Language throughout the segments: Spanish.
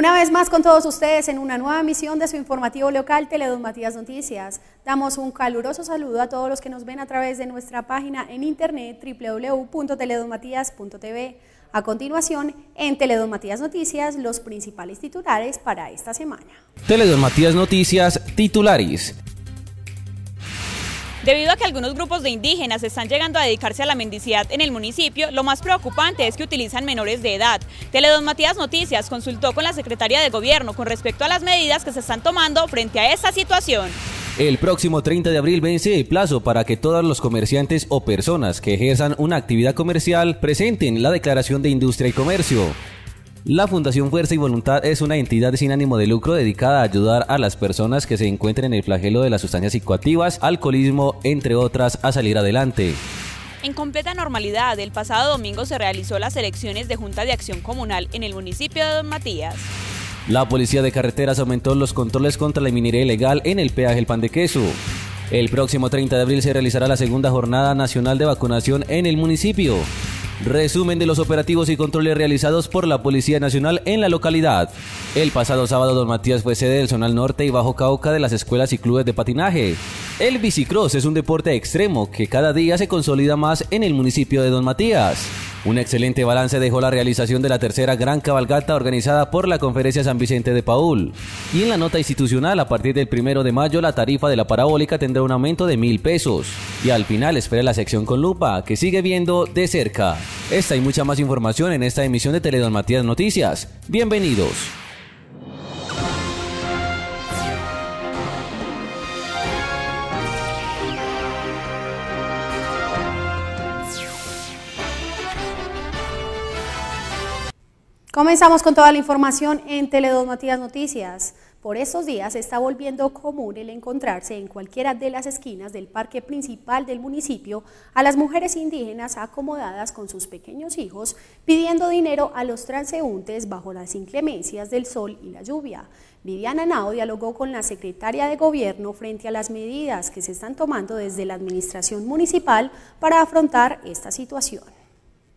Una vez más con todos ustedes en una nueva emisión de su informativo local Teledon Matías Noticias. Damos un caluroso saludo a todos los que nos ven a través de nuestra página en internet www.teledonmatías.tv. A continuación, en Teledon Matías Noticias, los principales titulares para esta semana. Teledon Matías Noticias, titulares. Debido a que algunos grupos de indígenas están llegando a dedicarse a la mendicidad en el municipio, lo más preocupante es que utilizan menores de edad. Teledon Matías Noticias consultó con la Secretaría de Gobierno con respecto a las medidas que se están tomando frente a esta situación. El próximo 30 de abril vence el plazo para que todos los comerciantes o personas que ejerzan una actividad comercial presenten la declaración de industria y comercio. La Fundación Fuerza y Voluntad es una entidad sin ánimo de lucro dedicada a ayudar a las personas que se encuentren en el flagelo de las sustancias psicoactivas, alcoholismo, entre otras, a salir adelante. En completa normalidad, el pasado domingo se realizó las elecciones de Junta de Acción Comunal en el municipio de Don Matías. La policía de carreteras aumentó los controles contra la minería ilegal en el peaje El Pan de Queso. El próximo 30 de abril se realizará la segunda jornada nacional de vacunación en el municipio. Resumen de los operativos y controles realizados por la Policía Nacional en la localidad. El pasado sábado, don Matías fue sede del Zonal Norte y Bajo Cauca de las escuelas y clubes de patinaje. El bicicross es un deporte extremo que cada día se consolida más en el municipio de don Matías. Un excelente balance dejó la realización de la tercera gran cabalgata organizada por la Conferencia San Vicente de Paul. Y en la nota institucional, a partir del primero de mayo, la tarifa de la parabólica tendrá un aumento de mil pesos. Y al final, espera la sección con lupa, que sigue viendo de cerca. Esta y mucha más información en esta emisión de Teledon Matías Noticias. Bienvenidos. Comenzamos con toda la información en Tele2 Matías Noticias. Por estos días está volviendo común el encontrarse en cualquiera de las esquinas del parque principal del municipio a las mujeres indígenas acomodadas con sus pequeños hijos pidiendo dinero a los transeúntes bajo las inclemencias del sol y la lluvia. Viviana Nao dialogó con la secretaria de Gobierno frente a las medidas que se están tomando desde la administración municipal para afrontar esta situación.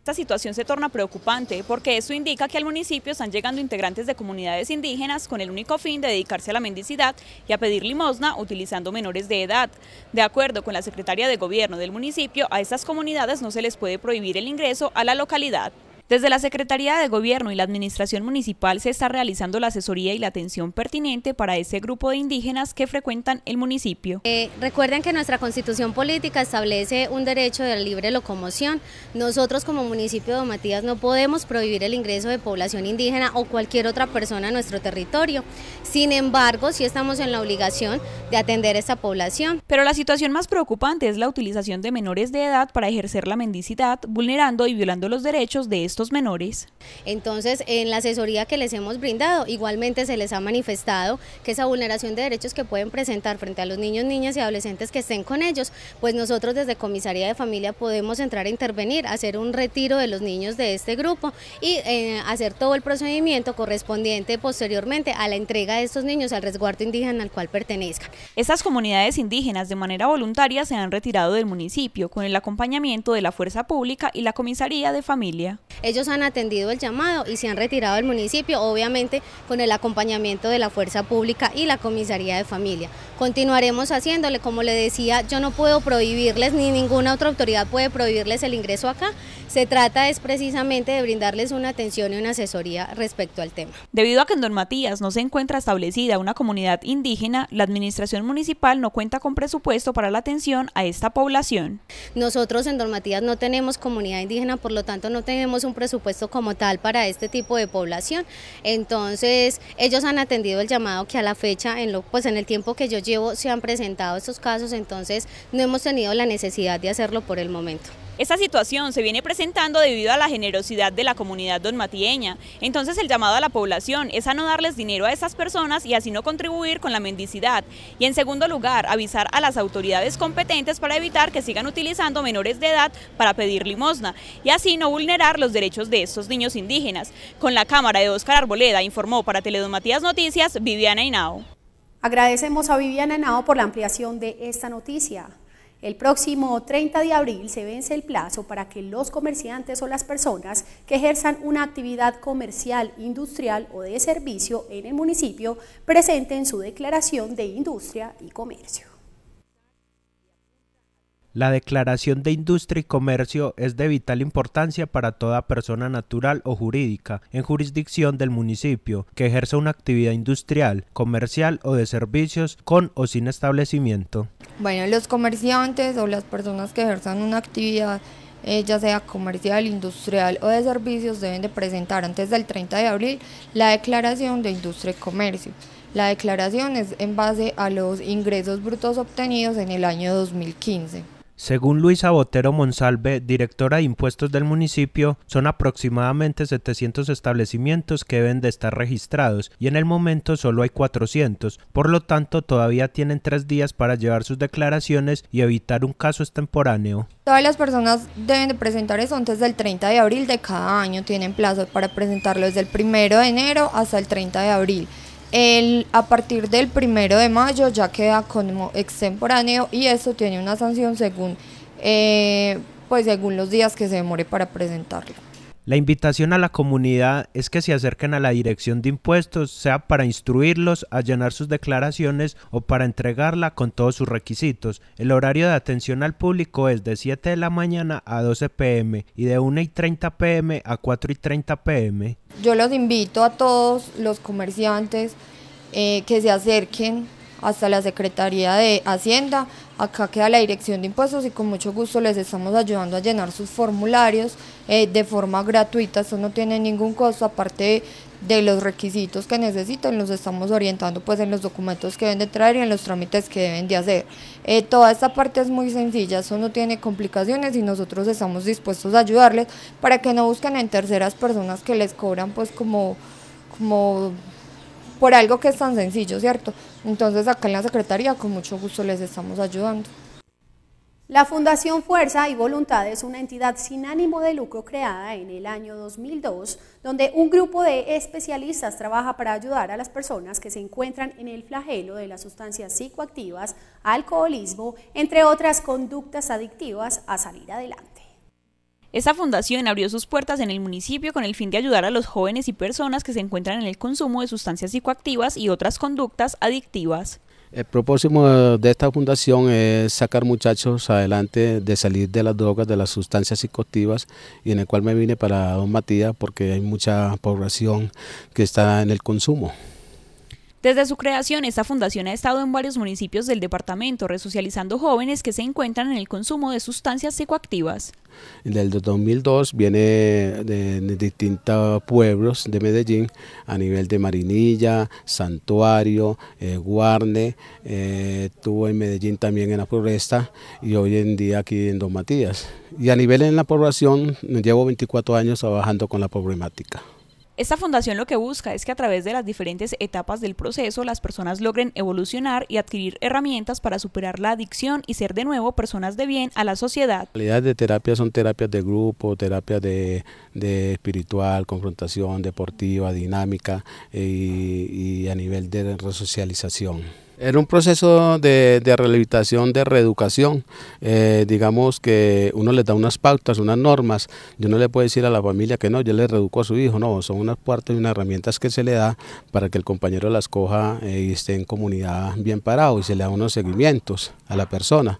Esta situación se torna preocupante porque eso indica que al municipio están llegando integrantes de comunidades indígenas con el único fin de dedicarse a la mendicidad y a pedir limosna utilizando menores de edad. De acuerdo con la Secretaría de gobierno del municipio, a estas comunidades no se les puede prohibir el ingreso a la localidad. Desde la Secretaría de Gobierno y la Administración Municipal se está realizando la asesoría y la atención pertinente para ese grupo de indígenas que frecuentan el municipio. Eh, recuerden que nuestra constitución política establece un derecho de libre locomoción. Nosotros como municipio de Matías no podemos prohibir el ingreso de población indígena o cualquier otra persona a nuestro territorio. Sin embargo, sí estamos en la obligación de atender a esta población. Pero la situación más preocupante es la utilización de menores de edad para ejercer la mendicidad, vulnerando y violando los derechos de menores. Entonces, en la asesoría que les hemos brindado, igualmente se les ha manifestado que esa vulneración de derechos que pueden presentar frente a los niños, niñas y adolescentes que estén con ellos, pues nosotros desde Comisaría de Familia podemos entrar a intervenir, hacer un retiro de los niños de este grupo y eh, hacer todo el procedimiento correspondiente posteriormente a la entrega de estos niños al resguardo indígena al cual pertenezcan. Estas comunidades indígenas de manera voluntaria se han retirado del municipio con el acompañamiento de la fuerza pública y la comisaría de familia. Ellos han atendido el llamado y se han retirado del municipio, obviamente con el acompañamiento de la Fuerza Pública y la Comisaría de Familia. Continuaremos haciéndole, como le decía, yo no puedo prohibirles ni ninguna otra autoridad puede prohibirles el ingreso acá. Se trata es precisamente de brindarles una atención y una asesoría respecto al tema. Debido a que en Don no se encuentra establecida una comunidad indígena, la administración municipal no cuenta con presupuesto para la atención a esta población. Nosotros en Don no tenemos comunidad indígena, por lo tanto no tenemos un presupuesto como tal para este tipo de población. Entonces, ellos han atendido el llamado que a la fecha, en lo, pues en el tiempo que yo llevo, se han presentado estos casos, entonces no hemos tenido la necesidad de hacerlo por el momento. Esta situación se viene presentando debido a la generosidad de la comunidad donmatieña, entonces el llamado a la población es a no darles dinero a esas personas y así no contribuir con la mendicidad, y en segundo lugar avisar a las autoridades competentes para evitar que sigan utilizando menores de edad para pedir limosna y así no vulnerar los derechos de estos niños indígenas. Con la cámara de Óscar Arboleda informó para Teledomatías Noticias Viviana Hinao. Agradecemos a Viviana Hinao por la ampliación de esta noticia. El próximo 30 de abril se vence el plazo para que los comerciantes o las personas que ejerzan una actividad comercial, industrial o de servicio en el municipio presenten su declaración de industria y comercio. La Declaración de Industria y Comercio es de vital importancia para toda persona natural o jurídica en jurisdicción del municipio que ejerza una actividad industrial, comercial o de servicios con o sin establecimiento. Bueno, los comerciantes o las personas que ejerzan una actividad eh, ya sea comercial, industrial o de servicios, deben de presentar antes del 30 de abril la declaración de industria y comercio. La declaración es en base a los ingresos brutos obtenidos en el año 2015. Según Luisa Botero Monsalve, directora de impuestos del municipio, son aproximadamente 700 establecimientos que deben de estar registrados y en el momento solo hay 400, por lo tanto todavía tienen tres días para llevar sus declaraciones y evitar un caso extemporáneo. Todas las personas deben de presentar eso antes del 30 de abril de cada año, tienen plazo para presentarlo desde el 1 de enero hasta el 30 de abril a partir del primero de mayo ya queda como extemporáneo y eso tiene una sanción según, eh, pues según los días que se demore para presentarlo. La invitación a la comunidad es que se acerquen a la Dirección de Impuestos, sea para instruirlos a llenar sus declaraciones o para entregarla con todos sus requisitos. El horario de atención al público es de 7 de la mañana a 12 pm y de 1 y 30 pm a 4 y 30 pm. Yo los invito a todos los comerciantes eh, que se acerquen hasta la Secretaría de Hacienda acá queda la dirección de impuestos y con mucho gusto les estamos ayudando a llenar sus formularios eh, de forma gratuita, eso no tiene ningún costo, aparte de, los requisitos que necesitan, los estamos orientando pues en los documentos que deben de traer y en los trámites que deben de hacer. Eh, toda esta parte es muy sencilla, eso no tiene complicaciones y nosotros estamos dispuestos a ayudarles para que no busquen en terceras personas que les cobran pues como como por algo que es tan sencillo, ¿cierto? Entonces acá en la Secretaría con mucho gusto les estamos ayudando. La Fundación Fuerza y Voluntad es una entidad sin ánimo de lucro creada en el año 2002, donde un grupo de especialistas trabaja para ayudar a las personas que se encuentran en el flagelo de las sustancias psicoactivas, alcoholismo, entre otras conductas adictivas, a salir adelante. Esta fundación abrió sus puertas en el municipio con el fin de ayudar a los jóvenes y personas que se encuentran en el consumo de sustancias psicoactivas y otras conductas adictivas. El propósito de esta fundación es sacar muchachos adelante de salir de las drogas, de las sustancias psicoactivas y en el cual me vine para Don Matías porque hay mucha población que está en el consumo. Desde su creación, esta fundación ha estado en varios municipios del departamento, resocializando jóvenes que se encuentran en el consumo de sustancias psicoactivas. el 2002 viene de, distintos pueblos de Medellín, a nivel de Marinilla, Santuario, eh, Guarne, eh, estuvo tuvo en Medellín también en la Floresta y hoy en día aquí en Don Matías. Y a nivel en la población, llevo 24 años trabajando con la problemática. Esta fundación lo que busca es que a través de las diferentes etapas del proceso las personas logren evolucionar y adquirir herramientas para superar la adicción y ser de nuevo personas de bien a la sociedad. Las realidades de terapia son terapias de grupo, terapias de, de, espiritual, confrontación deportiva, dinámica eh, y a nivel de resocialización. Era un proceso de, rehabilitación, de reeducación. Eh, digamos que uno le da unas pautas, unas normas. Yo no le puedo decir a la familia que no, yo le reeduco a su hijo. No, son unas puertas y unas herramientas que se le da para que el compañero las coja eh, y esté en comunidad bien parado y se le da unos seguimientos a la persona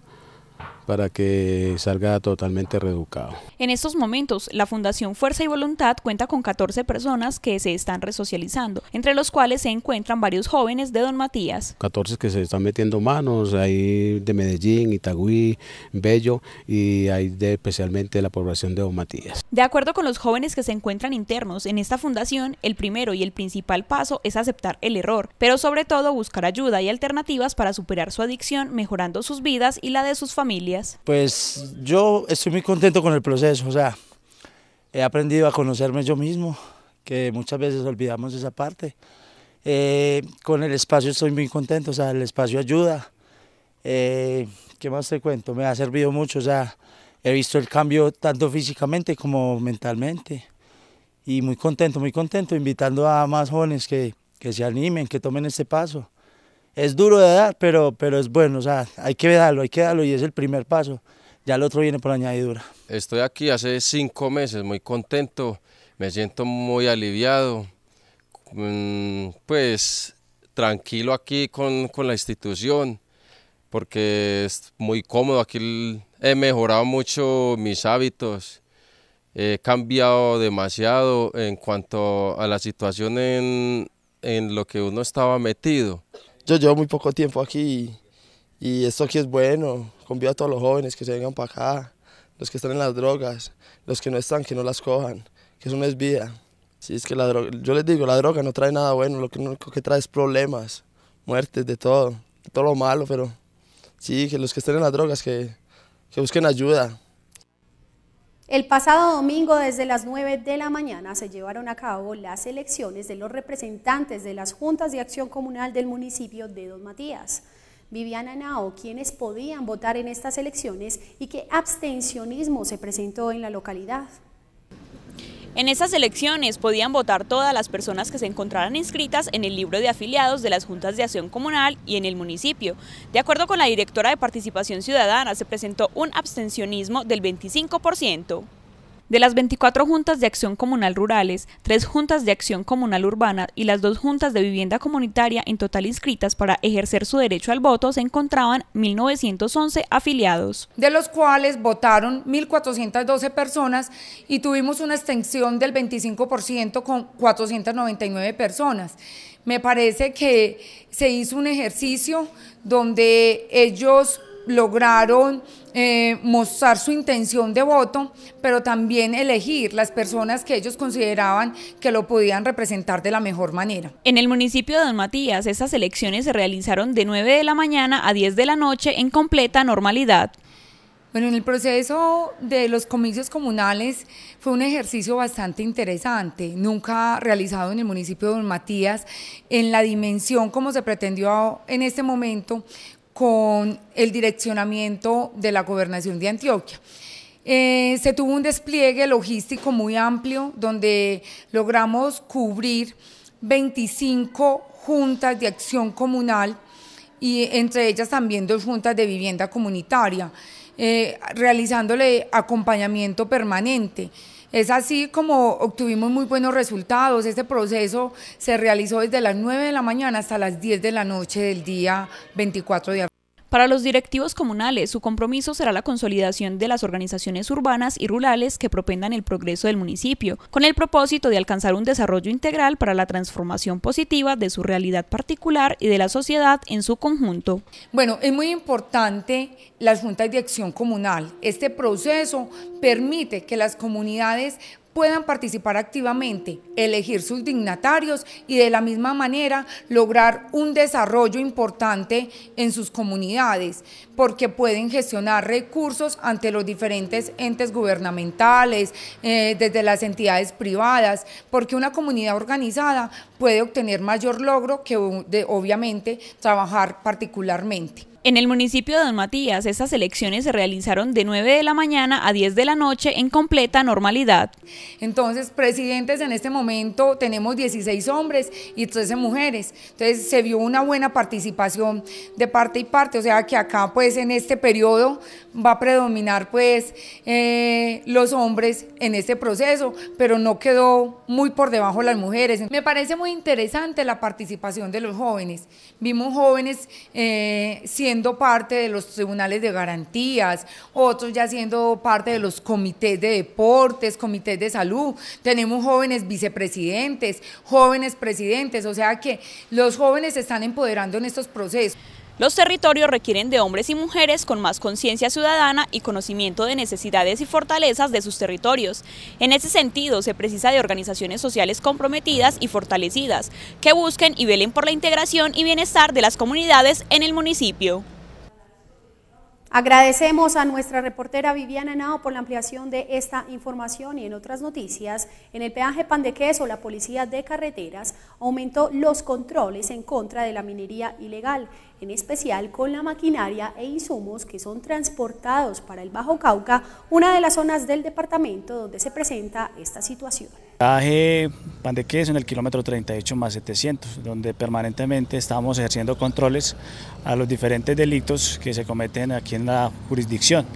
para que salga totalmente reeducado. En estos momentos, la Fundación Fuerza y Voluntad cuenta con 14 personas que se están resocializando, entre los cuales se encuentran varios jóvenes de Don Matías. 14 que se están metiendo manos, hay de Medellín, Itagüí, Bello y hay de, especialmente de la población de Don Matías. De acuerdo con los jóvenes que se encuentran internos en esta fundación, el primero y el principal paso es aceptar el error, pero sobre todo buscar ayuda y alternativas para superar su adicción, mejorando sus vidas y la de sus familias. Pues yo estoy muy contento con el proceso, o sea, he aprendido a conocerme yo mismo, que muchas veces olvidamos esa parte. Eh, con el espacio estoy muy contento, o sea, el espacio ayuda. Eh, ¿Qué más te cuento? Me ha servido mucho, o sea, he visto el cambio tanto físicamente como mentalmente. Y muy contento, muy contento, invitando a más jóvenes que, que se animen, que tomen este paso es duro de dar, pero, pero es bueno, o sea, hay que darlo, hay que darlo y es el primer paso. Ya el otro viene por añadidura. Estoy aquí hace cinco meses, muy contento, me siento muy aliviado, mm, pues tranquilo aquí con, la institución, porque es muy cómodo, aquí he mejorado mucho mis hábitos, he cambiado demasiado en cuanto a la situación en, en lo que uno estaba metido yo llevo muy poco tiempo aquí y, esto aquí es bueno. Convido a todos los jóvenes que se vengan para acá, los que están en las drogas, los que no están, que no las cojan, que eso no es vida. es que yo les digo, la droga no trae nada bueno, lo único que trae es problemas, muertes, de todo, de todo lo malo, pero sí, que los que estén en las drogas, que busquen ayuda. El pasado domingo, desde las 9 de la mañana, se llevaron a cabo las elecciones de los representantes de las juntas de acción comunal del municipio de Don Matías. Viviana Nao, quienes podían votar en estas elecciones y qué abstencionismo se presentó en la localidad. En esas elecciones podían votar todas las personas que se encontraran inscritas en el libro de afiliados de las juntas de acción comunal y en el municipio. De acuerdo con la directora de Participación Ciudadana, se presentó un abstencionismo del 25%. De las 24 juntas de acción comunal rurales, tres juntas de acción comunal urbana y las dos juntas de vivienda comunitaria en total inscritas para ejercer su derecho al voto se encontraban 1.911 afiliados. De los cuales votaron 1.412 personas y tuvimos una extensión del 25% con 499 personas. Me parece que se hizo un ejercicio donde ellos lograron eh, mostrar su intención de voto, pero también elegir las personas que ellos consideraban que lo podían representar de la mejor manera. En el municipio de Don Matías, esas elecciones se realizaron de 9 de la mañana a 10 de la noche en completa normalidad. Bueno, en el proceso de los comicios comunales fue un ejercicio bastante interesante, nunca realizado en el municipio de Don Matías, en la dimensión como se pretendió en este momento, con el direccionamiento de la gobernación de Antioquia. Eh, se tuvo un despliegue logístico muy amplio donde logramos cubrir 25 juntas de acción comunal y entre ellas también dos juntas de vivienda comunitaria, eh, realizándole acompañamiento permanente. Es así como obtuvimos muy buenos resultados. Este proceso se realizó desde las 9 de la mañana hasta las 10 de la noche del día 24 de abril. Para los directivos comunales, su compromiso será la consolidación de las organizaciones urbanas y rurales que propendan el progreso del municipio, con el propósito de alcanzar un desarrollo integral para la transformación positiva de su realidad particular y de la sociedad en su conjunto. Bueno, es muy importante las juntas de acción comunal. Este proceso permite que las comunidades puedan participar activamente, elegir sus dignatarios y de la misma manera lograr un desarrollo importante en sus comunidades, porque pueden gestionar recursos ante los diferentes entes gubernamentales, eh, desde las entidades privadas, porque una comunidad organizada puede obtener mayor logro que obviamente trabajar particularmente. En el municipio de Don Matías, estas elecciones se realizaron de 9 de la mañana a 10 de la noche en completa normalidad. Entonces, presidentes, en este momento tenemos 16 hombres y 13 mujeres. Entonces, se vio una buena participación de parte y parte. O sea, que acá, pues, en este periodo va a predominar, pues, eh, los hombres en este proceso, pero no quedó muy por debajo las mujeres. Me parece muy interesante la participación de los jóvenes. Vimos jóvenes siendo eh, siendo parte de los tribunales de garantías, otros ya siendo parte de los comités de deportes, comités de salud. Tenemos jóvenes vicepresidentes, jóvenes presidentes, o sea que los jóvenes se están empoderando en estos procesos. Los territorios requieren de hombres y mujeres con más conciencia ciudadana y conocimiento de necesidades y fortalezas de sus territorios. En ese sentido, se precisa de organizaciones sociales comprometidas y fortalecidas, que busquen y velen por la integración y bienestar de las comunidades en el municipio. Agradecemos a nuestra reportera Viviana Nao por la ampliación de esta información y en otras noticias, en el peaje pan de queso la policía de carreteras aumentó los controles en contra de la minería ilegal, en especial con la maquinaria e insumos que son transportados para el Bajo Cauca, una de las zonas del departamento donde se presenta esta situación. Viaje Pandequés en el kilómetro 38 más 700, donde permanentemente estamos ejerciendo controles a los diferentes delitos que se cometen aquí en la jurisdicción.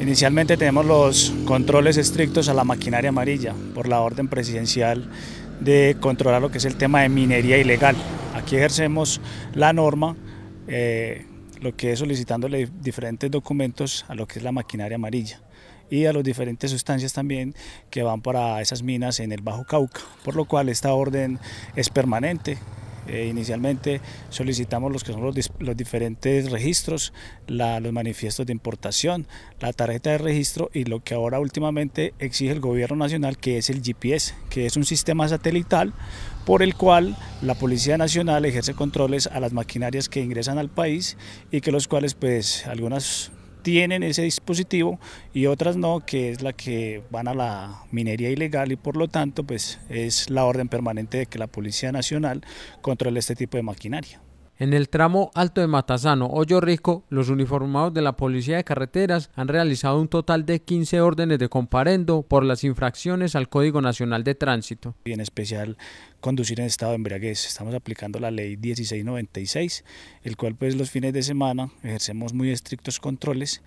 Inicialmente tenemos los controles estrictos a la maquinaria amarilla por la orden presidencial de controlar lo que es el tema de minería ilegal. Aquí ejercemos la norma, eh, lo que es solicitándole diferentes documentos a lo que es la maquinaria amarilla y a las diferentes sustancias también que van para esas minas en el Bajo Cauca, por lo cual esta orden es permanente. Eh, inicialmente solicitamos los que son los, los diferentes registros, los manifiestos de importación, la tarjeta de registro y lo que ahora últimamente exige el gobierno nacional que es el GPS, que es un sistema satelital por el cual la Policía Nacional ejerce controles a las maquinarias que ingresan al país y que los cuales pues algunas tienen ese dispositivo y otras no, que es la que van a la minería ilegal y por lo tanto pues es la orden permanente de que la Policía Nacional controle este tipo de maquinaria. En el tramo alto de Matasano, Hoyo Rico, los uniformados de la Policía de Carreteras han realizado un total de 15 órdenes de comparendo por las infracciones al Código Nacional de Tránsito. Y en especial conducir en estado de embriaguez. Estamos aplicando la ley 1696, el cual pues los fines de semana ejercemos muy estrictos controles,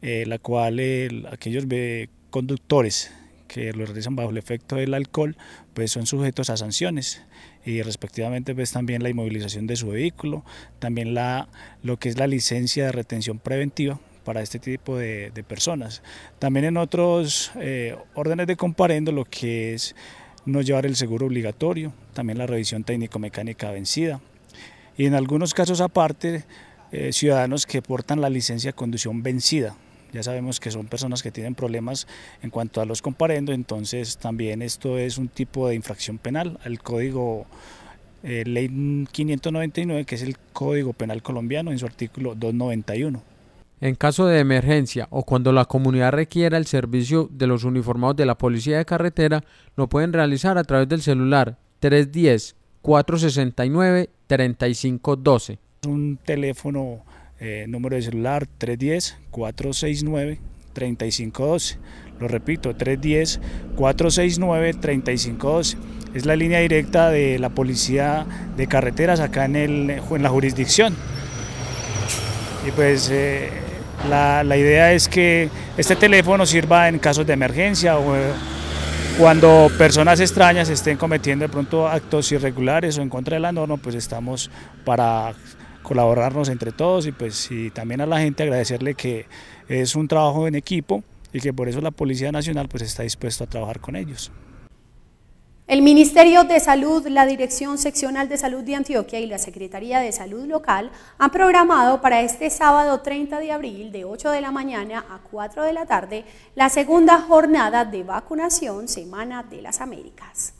eh, la cual aquellos conductores que lo realizan bajo el efecto del alcohol, pues son sujetos a sanciones y respectivamente ves pues, también la inmovilización de su vehículo, también la, lo que es la licencia de retención preventiva para este tipo de, personas. También en otros eh, órdenes de comparendo lo que es no llevar el seguro obligatorio, también la revisión técnico-mecánica vencida y en algunos casos aparte eh, ciudadanos que portan la licencia de conducción vencida, ya sabemos que son personas que tienen problemas en cuanto a los comparendo entonces también esto es un tipo de infracción penal El código eh, ley 599, que es el Código Penal colombiano, en su artículo 291. En caso de emergencia o cuando la comunidad requiera el servicio de los uniformados de la policía de carretera, lo pueden realizar a través del celular 310 469 3512. Un teléfono eh, número de celular 310-469-3512. Lo repito, 310-469-3512. Es la línea directa de la policía de carreteras acá en, el, en la jurisdicción. Y pues eh, la, idea es que este teléfono sirva en casos de emergencia o cuando personas extrañas estén cometiendo de pronto actos irregulares o en contra de la norma, pues estamos para colaborarnos entre todos y pues y también a la gente agradecerle que es un trabajo en equipo y que por eso la Policía Nacional pues está dispuesta a trabajar con ellos. El Ministerio de Salud, la Dirección Seccional de Salud de Antioquia y la Secretaría de Salud Local han programado para este sábado 30 de abril de 8 de la mañana a 4 de la tarde la segunda jornada de vacunación Semana de las Américas.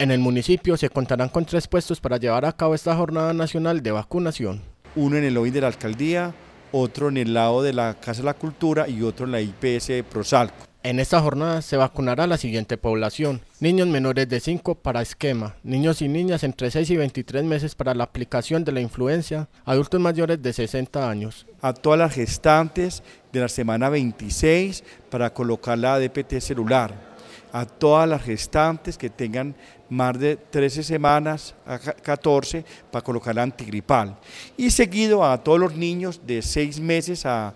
En el municipio se contarán con tres puestos para llevar a cabo esta jornada nacional de vacunación. Uno en el hoy de la alcaldía, otro en el lado de la Casa de la Cultura y otro en la IPS de Prosalco. En esta jornada se vacunará a la siguiente población. Niños menores de 5 para esquema, niños y niñas entre 6 y 23 meses para la aplicación de la influencia, adultos mayores de 60 años. A todas las gestantes de la semana 26 para colocar la DPT celular, a todas las gestantes que tengan más de 13 semanas a 14 para colocar la antigripal. Y seguido a todos los niños de 6 meses a,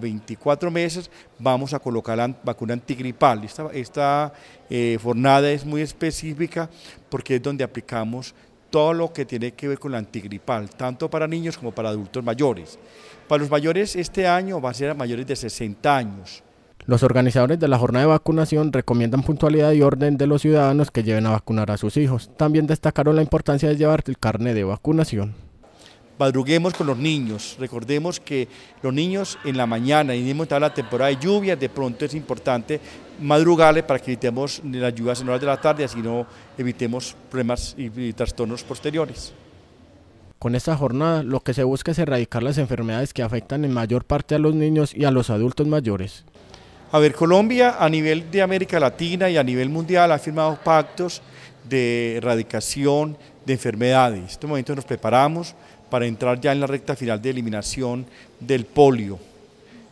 24 meses vamos a colocar la vacuna antigripal. Esta, eh, jornada es muy específica porque es donde aplicamos todo lo que tiene que ver con la antigripal, tanto para niños como para adultos mayores. Para los mayores este año va a ser a mayores de 60 años. Los organizadores de la jornada de vacunación recomiendan puntualidad y orden de los ciudadanos que lleven a vacunar a sus hijos. También destacaron la importancia de llevar el carnet de vacunación. Madruguemos con los niños, recordemos que los niños en la mañana, y mismo está la temporada de lluvia, de pronto es importante madrugarle para que evitemos las lluvias en horas de la tarde, así no evitemos problemas y trastornos posteriores. Con esta jornada lo que se busca es erradicar las enfermedades que afectan en mayor parte a los niños y a los adultos mayores. A ver, Colombia a nivel de América Latina y a nivel mundial ha firmado pactos de erradicación de enfermedades. En este momento nos preparamos para entrar ya en la recta final de eliminación del polio.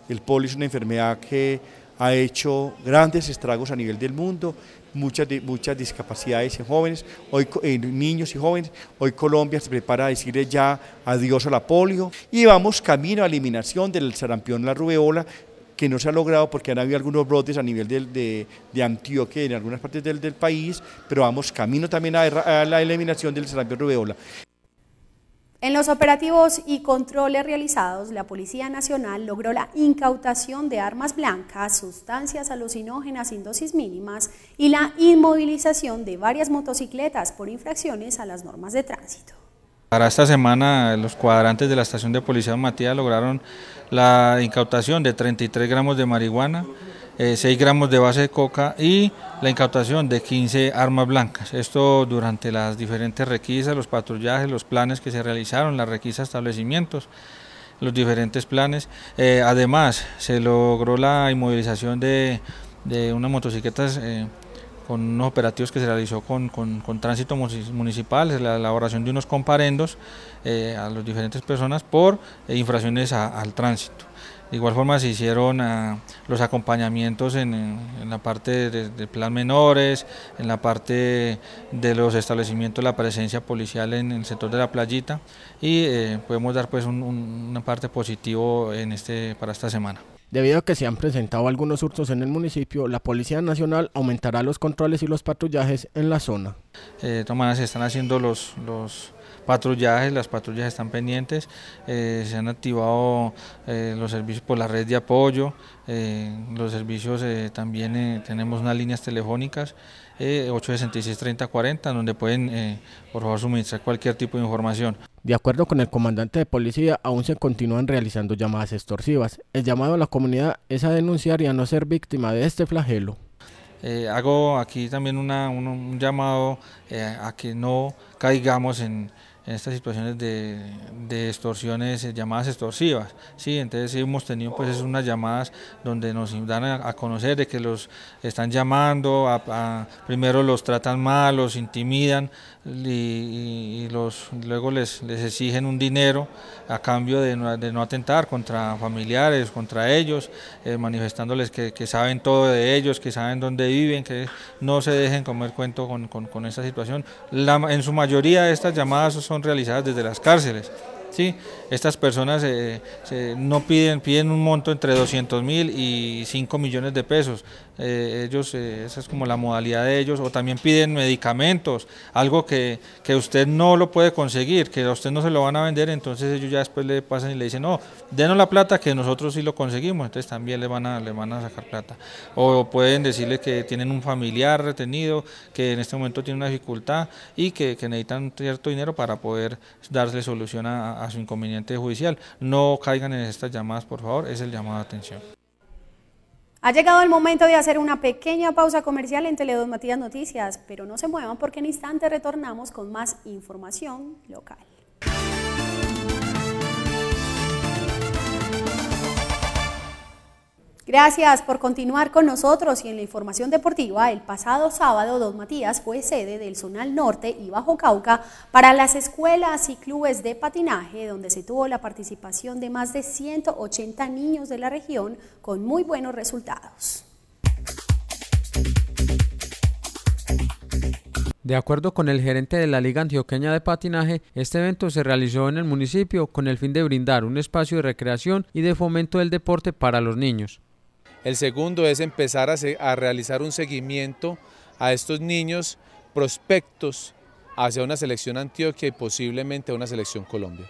El polio es una enfermedad que ha hecho grandes estragos a nivel del mundo, muchas, muchas discapacidades en jóvenes, hoy, en niños y jóvenes. Hoy Colombia se prepara a decirle ya adiós a la polio y vamos camino a eliminación del sarampión, la rubeola, que no se ha logrado porque han habido algunos brotes a nivel de, de, Antioquia en algunas partes del, país, pero vamos camino también a, la eliminación del sarampión rubeola. En los operativos y controles realizados, la Policía Nacional logró la incautación de armas blancas, sustancias alucinógenas sin dosis mínimas y la inmovilización de varias motocicletas por infracciones a las normas de tránsito. Para esta semana, los cuadrantes de la estación de policía Matías lograron la incautación de 33 gramos de marihuana, 6 eh, gramos de base de coca y la incautación de 15 armas blancas. Esto durante las diferentes requisas, los patrullajes, los planes que se realizaron, las requisas establecimientos los diferentes planes. Eh, además, se logró la inmovilización de, una motocicleta... motocicletas eh, con unos operativos que se realizó con, tránsito municipal, la elaboración de unos comparendos eh, a las diferentes personas por eh, infracciones al tránsito. De igual forma se hicieron ah, los acompañamientos en, la parte de, plan menores, en la parte de los establecimientos, de la presencia policial en el sector de la playita y eh, podemos dar pues una parte positivo en este, para esta semana. Debido a que se han presentado algunos hurtos en el municipio, la Policía Nacional aumentará los controles y los patrullajes en la zona. Eh, se están haciendo los, patrullajes, las patrullas están pendientes, eh, se han activado eh, los servicios por la red de apoyo, eh, los servicios también tenemos unas líneas telefónicas eh, 866-3040, donde pueden, eh, por favor, suministrar cualquier tipo de información. De acuerdo con el comandante de policía, aún se continúan realizando llamadas extorsivas. El llamado a la comunidad es a denunciar y a no ser víctima de este flagelo. Eh, hago aquí también un, llamado eh, a que no caigamos en en estas situaciones de, de, extorsiones, eh, llamadas extorsivas. Sí, entonces hemos tenido pues unas llamadas donde nos dan a, conocer de que los están llamando, a, primero los tratan mal, los intimidan y, los, luego les, exigen un dinero a cambio de no, atentar contra familiares, contra ellos, eh, manifestándoles que, saben todo de ellos, que saben dónde viven, que no se dejen comer cuento con, esta situación. en su mayoría estas llamadas son realizadas desde las cárceles. ¿sí? Estas personas eh, no piden, piden un monto entre 200 mil y 5 millones de pesos. Eh, ellos, eh, esa es como la modalidad de ellos, o también piden medicamentos, algo que, usted no lo puede conseguir, que a usted no se lo van a vender, entonces ellos ya después le pasan y le dicen, no, denos la plata que nosotros sí lo conseguimos, entonces también le van a, le van a sacar plata. O pueden decirle que tienen un familiar retenido, que en este momento tiene una dificultad y que, necesitan cierto dinero para poder darle solución a, a su inconveniente judicial. No caigan en estas llamadas, por favor, es el llamado de atención. Ha llegado el momento de hacer una pequeña pausa comercial en Tele2 Matías Noticias, pero no se muevan porque en instante retornamos con más información local. Gracias por continuar con nosotros y en la información deportiva. El pasado sábado, Don Matías fue sede del Zonal Norte y Bajo Cauca para las escuelas y clubes de patinaje, donde se tuvo la participación de más de 180 niños de la región con muy buenos resultados. De acuerdo con el gerente de la Liga Antioqueña de Patinaje, este evento se realizó en el municipio con el fin de brindar un espacio de recreación y de fomento del deporte para los niños. El segundo es empezar a, realizar un seguimiento a estos niños prospectos hacia una selección Antioquia y posiblemente una selección Colombia.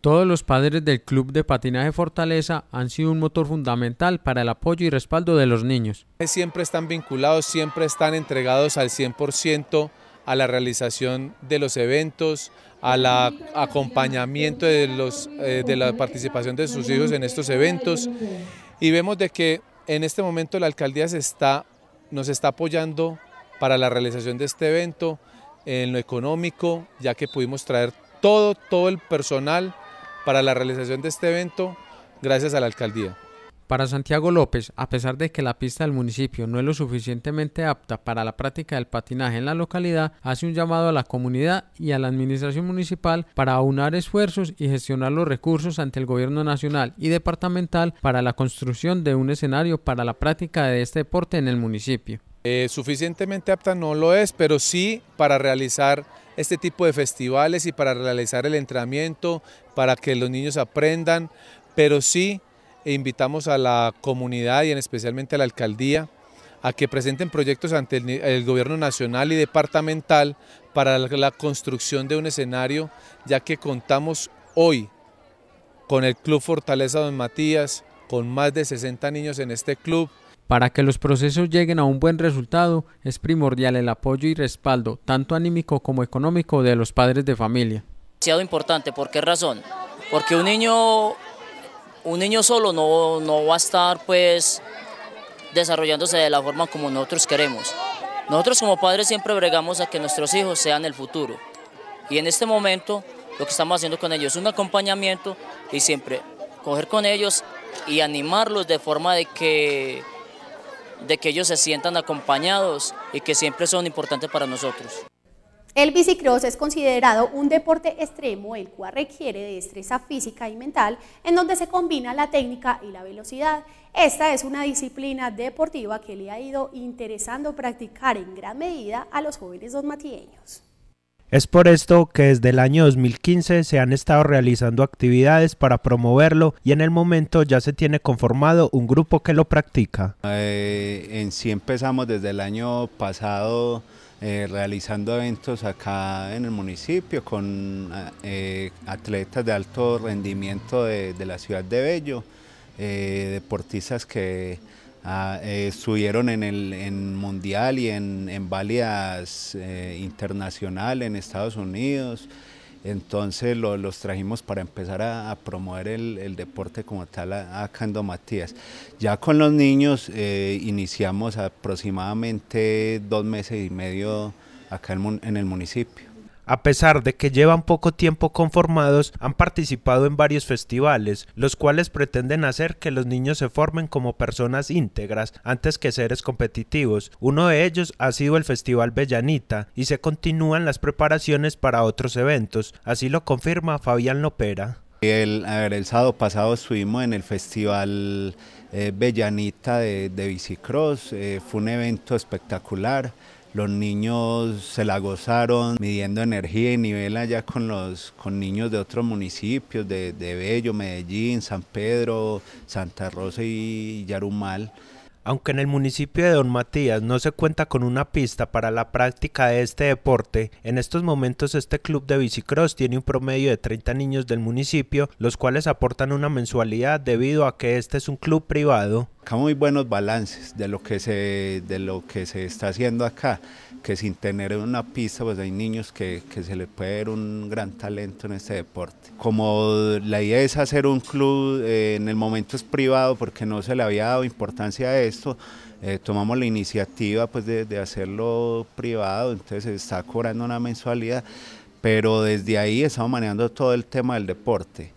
Todos los padres del Club de Patinaje Fortaleza han sido un motor fundamental para el apoyo y respaldo de los niños. Siempre están vinculados, siempre están entregados al 100% a la realización de los eventos, al acompañamiento de, eh, de la participación de sus hijos en estos eventos y vemos de que en este momento la alcaldía nos está apoyando para la realización de este evento en lo económico, ya que pudimos traer todo, todo el personal para la realización de este evento gracias a la alcaldía. Para Santiago López, a pesar de que la pista del municipio no es lo suficientemente apta para la práctica del patinaje en la localidad, hace un llamado a la comunidad y a la administración municipal para aunar esfuerzos y gestionar los recursos ante el gobierno nacional y departamental para la construcción de un escenario para la práctica de este deporte en el municipio. Eh, suficientemente apta no lo es, pero sí para realizar este tipo de festivales y para realizar el entrenamiento, para que los niños aprendan, pero sí e invitamos a la comunidad y en especialmente a la alcaldía a que presenten proyectos ante el, gobierno nacional y departamental para la construcción de un escenario, ya que contamos hoy con el Club Fortaleza Don Matías, con más de 60 niños en este club. Para que los procesos lleguen a un buen resultado es primordial el apoyo y respaldo, tanto anímico como económico, de los padres de familia. Demasiado importante, ¿por qué razón? Porque un niño un niño solo no, va a estar pues desarrollándose de la forma como nosotros queremos. Nosotros como padres siempre bregamos a que nuestros hijos sean el futuro. Y en este momento lo que estamos haciendo con ellos es un acompañamiento y siempre coger con ellos y animarlos de forma de que, de que ellos se sientan acompañados y que siempre son importantes para nosotros. El bicicross es considerado un deporte extremo, el cual requiere de destreza física y mental, en donde se combina la técnica y la velocidad. Esta es una disciplina deportiva que le ha ido interesando practicar en gran medida a los jóvenes donmatieños. Es por esto que desde el año 2015 se han estado realizando actividades para promoverlo y en el momento ya se tiene conformado un grupo que lo practica. Eh, en sí empezamos desde el año pasado eh, realizando eventos acá en el municipio con eh, atletas de alto rendimiento de, la ciudad de Bello, eh, deportistas que ah, estuvieron en el mundial y en, en válidas internacionales en Estados Unidos, entonces los trajimos para empezar a, promover el, deporte como tal acá en Matías. Ya con los niños eh, iniciamos aproximadamente dos meses y medio acá en el municipio. A pesar de que llevan poco tiempo conformados, han participado en varios festivales, los cuales pretenden hacer que los niños se formen como personas íntegras antes que seres competitivos. Uno de ellos ha sido el Festival Bellanita y se continúan las preparaciones para otros eventos, así lo confirma Fabián Lopera. El, sábado pasado estuvimos en el Festival eh, Bellanita de, Bicicross, eh, fue un evento espectacular. Los niños se la gozaron midiendo energía y nivel allá con los con niños de otros municipios, de, de Bello, Medellín, San Pedro, Santa Rosa y Yarumal. Aunque en el municipio de Don Matías no se cuenta con una pista para la práctica de este deporte, en estos momentos este club de bicicross tiene un promedio de 30 niños del municipio, los cuales aportan una mensualidad debido a que este es un club privado. Acá muy buenos balances de lo que se, de lo que se está haciendo acá, que sin tener una pista, pues hay niños que, se les puede ver un gran talento en este deporte. Como la idea es hacer un club, eh, en el momento es privado porque no se le había dado importancia a esto, eh, tomamos la iniciativa pues de hacerlo privado, entonces se está cobrando una mensualidad pero desde ahí estamos manejando todo el tema del deporte.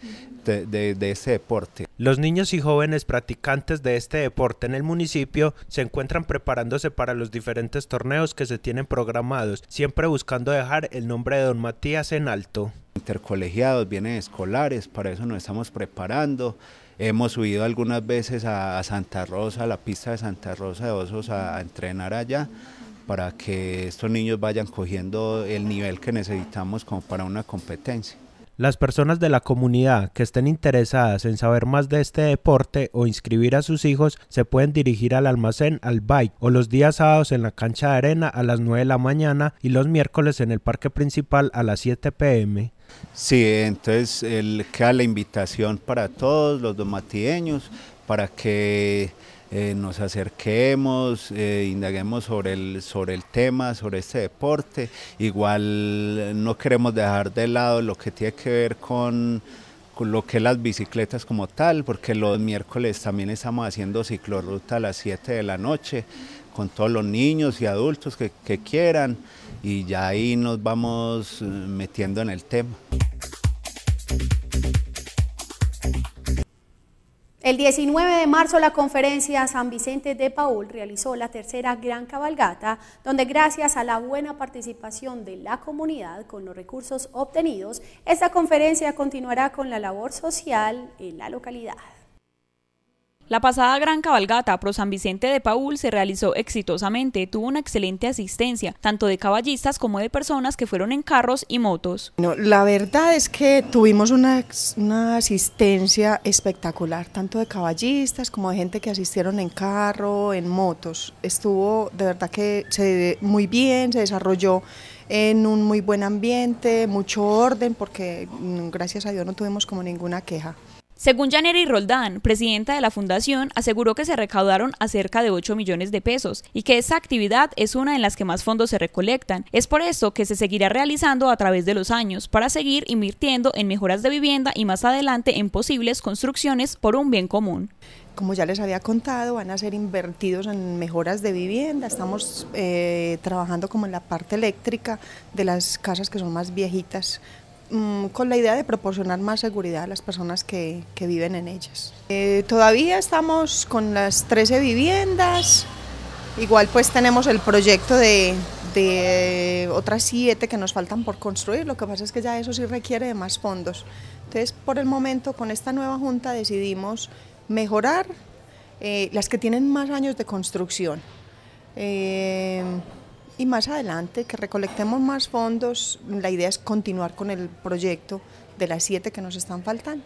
De, ese deporte. Los niños y jóvenes practicantes de este deporte en el municipio se encuentran preparándose para los diferentes torneos que se tienen programados, siempre buscando dejar el nombre de don Matías en alto. Intercolegiados, bienes escolares, para eso nos estamos preparando. Hemos subido algunas veces a, Santa Rosa, a la pista de Santa Rosa de Osos, a entrenar allá para que estos niños vayan cogiendo el nivel que necesitamos como para una competencia. Las personas de la comunidad que estén interesadas en saber más de este deporte o inscribir a sus hijos se pueden dirigir al almacén al bike o los días sábados en la cancha de arena a las 9 de la mañana y los miércoles en el parque principal a las 7 pm. Sí, entonces el, queda la invitación para todos los domatideños para que eh, nos acerquemos, eh, indaguemos sobre el, tema, sobre este deporte. Igual eh, no queremos dejar de lado lo que tiene que ver con lo que las bicicletas como tal, porque los miércoles también estamos haciendo ciclorruta a las 7 de la noche con todos los niños y adultos que quieran y ya ahí nos vamos metiendo en el tema. El 19 de marzo la conferencia San Vicente de Paul realizó la tercera gran cabalgata, donde gracias a la buena participación de la comunidad con los recursos obtenidos, esta conferencia continuará con la labor social en la localidad. La pasada gran cabalgata pro San Vicente de Paul se realizó exitosamente, tuvo una excelente asistencia, tanto de caballistas como de personas que fueron en carros y motos. la verdad es que tuvimos una, una, asistencia espectacular, tanto de caballistas como de gente que asistieron en carro, en motos. Estuvo de verdad que se, muy bien, se desarrolló en un muy buen ambiente, mucho orden, porque mm, gracias a Dios no tuvimos como ninguna queja. Según Janery Roldán, presidenta de la fundación, aseguró que se recaudaron a cerca de 8 millones de pesos y que esa actividad es una en las que más fondos se recolectan. Es por eso que se seguirá realizando a través de los años para seguir invirtiendo en mejoras de vivienda y más adelante en posibles construcciones por un bien común. Como ya les había contado, van a ser invertidos en mejoras de vivienda. Estamos eh, trabajando como en la parte eléctrica de las casas que son más viejitas Mm, con la idea de proporcionar más seguridad a las personas que, que viven en ellas. Eh, todavía estamos con las 13 viviendas, igual pues tenemos el proyecto de, de otras 7 que nos faltan por construir, lo que pasa es que ya eso sí requiere de más fondos. Entonces, por el momento, con esta nueva junta decidimos mejorar eh, las que tienen más años de construcción. Eh, y más adelante, que recolectemos más fondos, la idea es continuar con el proyecto de las siete que nos están faltando.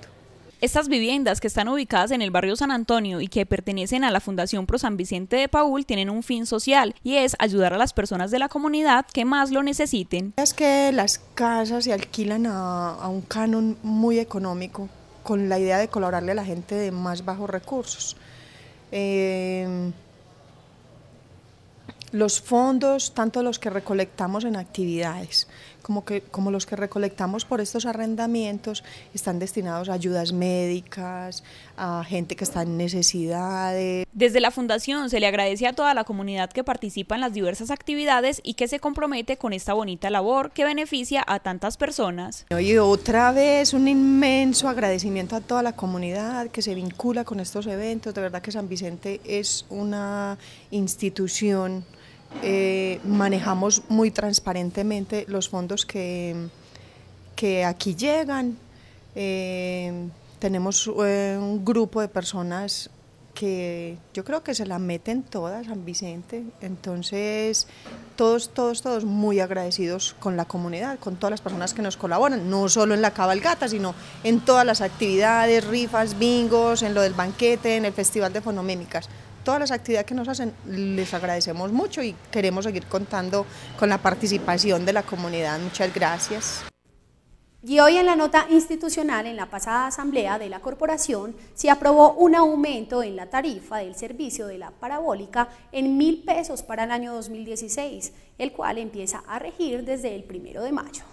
Estas viviendas que están ubicadas en el barrio San Antonio y que pertenecen a la Fundación Pro San Vicente de Paul tienen un fin social y es ayudar a las personas de la comunidad que más lo necesiten. Es que las casas se alquilan a, un canon muy económico con la idea de colaborarle a la gente de más bajos recursos. Eh, los fondos, tanto los que recolectamos en actividades como, que, como los que recolectamos por estos arrendamientos, están destinados a ayudas médicas, a gente que está en necesidades. Desde la Fundación se le agradece a toda la comunidad que participa en las diversas actividades y que se compromete con esta bonita labor que beneficia a tantas personas. Y otra vez un inmenso agradecimiento a toda la comunidad que se vincula con estos eventos. De verdad que San Vicente es una institución eh, manejamos muy transparentemente los fondos que, que aquí llegan. Eh, tenemos eh, un grupo de personas que yo creo que se la meten todas a San Vicente. Entonces, todos, todos, todos muy agradecidos con la comunidad, con todas las personas que nos colaboran, no solo en la cabalgata, sino en todas las actividades, rifas, bingos, en lo del banquete, en el Festival de Fonomémicas todas las actividades que nos hacen, les agradecemos mucho y queremos seguir contando con la participación de la comunidad. Muchas gracias. Y hoy en la nota institucional, en la pasada asamblea de la corporación, se aprobó un aumento en la tarifa del servicio de la parabólica en mil pesos para el año 2016, el cual empieza a regir desde el primero de mayo.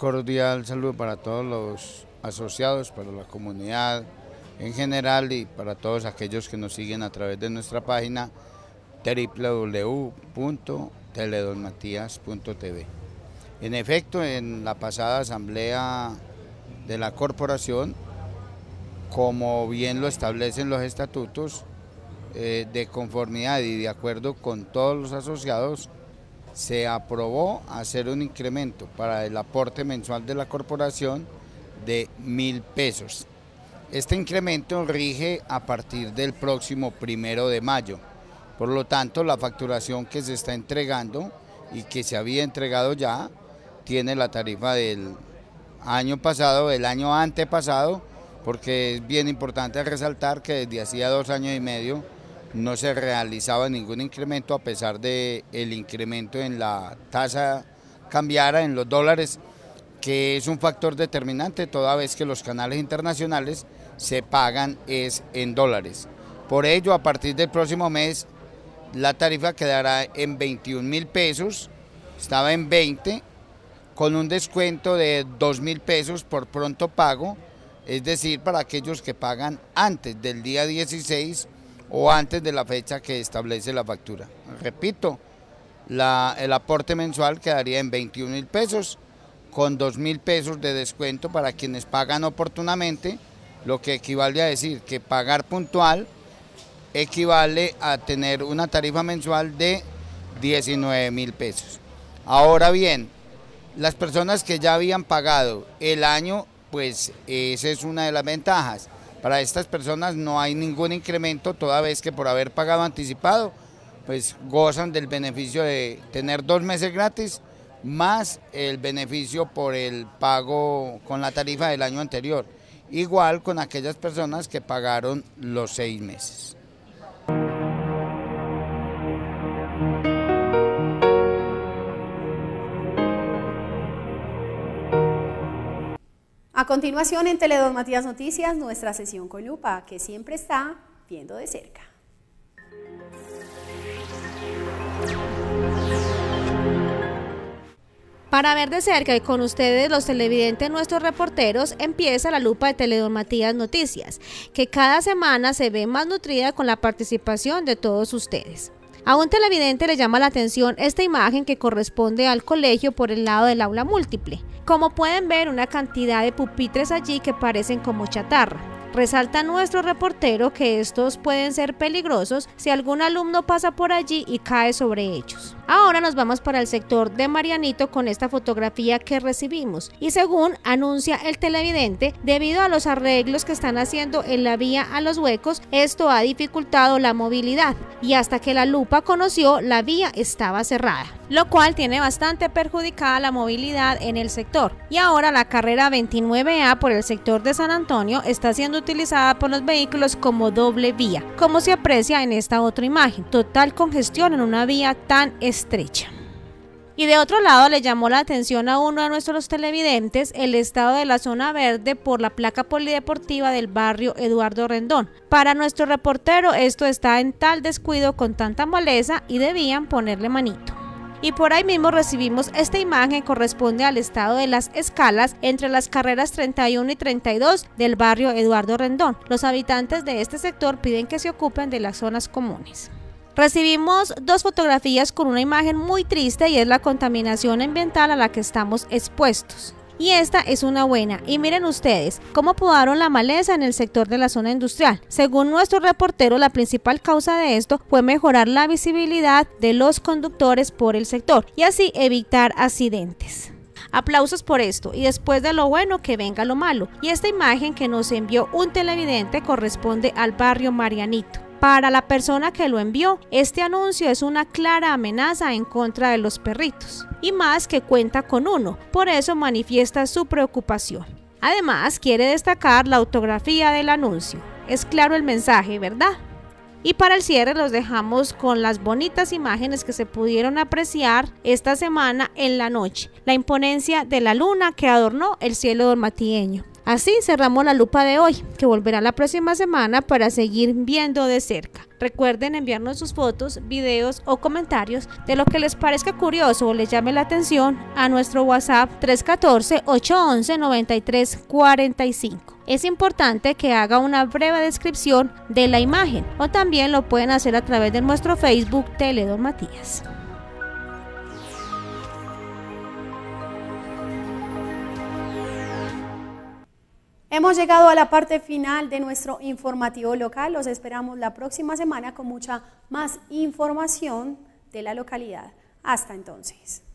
cordial saludo para todos los asociados, para la comunidad en general y para todos aquellos que nos siguen a través de nuestra página www.teledonmatías.tv. En efecto, en la pasada asamblea de la corporación, como bien lo establecen los estatutos, eh, de conformidad y de acuerdo con todos los asociados, se aprobó hacer un incremento para el aporte mensual de la corporación de mil pesos. Este incremento rige a partir del próximo primero de mayo. Por lo tanto, la facturación que se está entregando y que se había entregado ya tiene la tarifa del año pasado, del año antepasado, porque es bien importante resaltar que desde hacía dos años y medio no se realizaba ningún incremento a pesar de el incremento en la tasa cambiara en los dólares, que es un factor determinante toda vez que los canales internacionales se pagan es en dólares. Por ello, a partir del próximo mes, la tarifa quedará en 21 mil pesos, estaba en 20, con un descuento de 2 mil pesos por pronto pago, es decir, para aquellos que pagan antes del día 16 o antes de la fecha que establece la factura. Repito, el aporte mensual quedaría en 21 mil pesos, con 2 mil pesos de descuento para quienes pagan oportunamente, lo que equivale a decir que pagar puntual equivale a tener una tarifa mensual de 19 mil pesos. Ahora bien, las personas que ya habían pagado el año, pues esa es una de las ventajas para estas personas no hay ningún incremento, toda vez que por haber pagado anticipado, pues gozan del beneficio de tener dos meses gratis más el beneficio por el pago con la tarifa del año anterior. Igual con aquellas personas que pagaron los seis meses. continuación, en Teledón Matías Noticias, nuestra sesión con lupa, que siempre está viendo de cerca. Para ver de cerca y con ustedes los televidentes, nuestros reporteros, empieza la lupa de Teledón Matías Noticias, que cada semana se ve más nutrida con la participación de todos ustedes. A un televidente le llama la atención esta imagen que corresponde al colegio por el lado del aula múltiple. Como pueden ver, una cantidad de pupitres allí que parecen como chatarra. Resalta nuestro reportero que estos pueden ser peligrosos si algún alumno pasa por allí y cae sobre ellos. Ahora nos vamos para el sector de Marianito con esta fotografía que recibimos y según anuncia el televidente, debido a los arreglos que están haciendo en la vía a los huecos, esto ha dificultado la movilidad y hasta que la lupa conoció la vía estaba cerrada, lo cual tiene bastante perjudicada la movilidad en el sector. Y ahora la carrera 29A por el sector de San Antonio está siendo utilizada por los vehículos como doble vía, como se aprecia en esta otra imagen. Total congestión en una vía tan estrecha. Y de otro lado le llamó la atención a uno de nuestros televidentes el estado de la zona verde por la placa polideportiva del barrio Eduardo Rendón. Para nuestro reportero esto está en tal descuido con tanta maleza y debían ponerle manito y por ahí mismo recibimos esta imagen corresponde al estado de las escalas entre las carreras 31 y 32 del barrio Eduardo Rendón. Los habitantes de este sector piden que se ocupen de las zonas comunes. Recibimos dos fotografías con una imagen muy triste y es la contaminación ambiental a la que estamos expuestos y esta es una buena. Y miren ustedes cómo podaron la maleza en el sector de la zona industrial. Según nuestro reportero, la principal causa de esto fue mejorar la visibilidad de los conductores por el sector y así evitar accidentes. Aplausos por esto y después de lo bueno que venga lo malo. Y esta imagen que nos envió un televidente corresponde al barrio Marianito para la persona que lo envió. Este anuncio es una clara amenaza en contra de los perritos, y más que cuenta con uno, por eso manifiesta su preocupación. Además, quiere destacar la autografía del anuncio. Es claro el mensaje, ¿verdad? Y para el cierre los dejamos con las bonitas imágenes que se pudieron apreciar esta semana en la noche, la imponencia de la luna que adornó el cielo dormatieño. Así cerramos la lupa de hoy, que volverá la próxima semana para seguir viendo de cerca. Recuerden enviarnos sus fotos, videos o comentarios de lo que les parezca curioso o les llame la atención a nuestro WhatsApp 314-811-9345. Es importante que haga una breve descripción de la imagen o también lo pueden hacer a través de nuestro Facebook Teledor Matías. Hemos llegado a la parte final de nuestro informativo local. Los esperamos la próxima semana con mucha más información de la localidad. Hasta entonces.